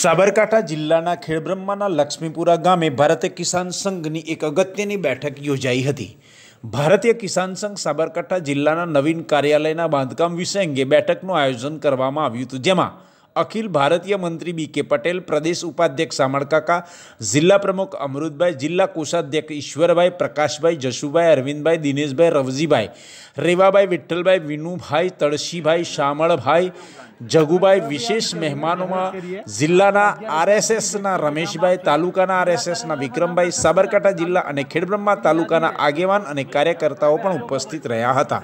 साबरकाठा जिला खेड़ब्रह्मा लक्ष्मीपुरा गा भारतीय किसान संघ संघनी एक अगत्य बैठक योजाई थी भारतीय किसान संघ साबरकाठा जिला नवीन कार्यालय बांधकाम विषय अंगे बैठक आयोजन कर अखिल भारतीय मंत्री बीके पटेल प्रदेश उपाध्यक्ष सामड़काका जिला प्रमुख अमृत भाई जिला कोषाध्यक्ष ईश्वर भाई प्रकाश भाई जशुभा अरविंद भाई दिनेश भाई रवजी भाई रेवाभा विठल भाई विनू भाई तड़शी भाई शाम भाई જગુભાઈ વિશેષ મહેમાનોમાં જિલ્લાના આરએસએસના રમેશભાઈ તાલુકાના આરએસએસના વિક્રમભાઈ સાબરકાંઠા જિલ્લા અને ખેડબ્રહ્મા તાલુકાના આગેવાન અને કાર્યકર્તાઓ પણ ઉપસ્થિત રહ્યા હતા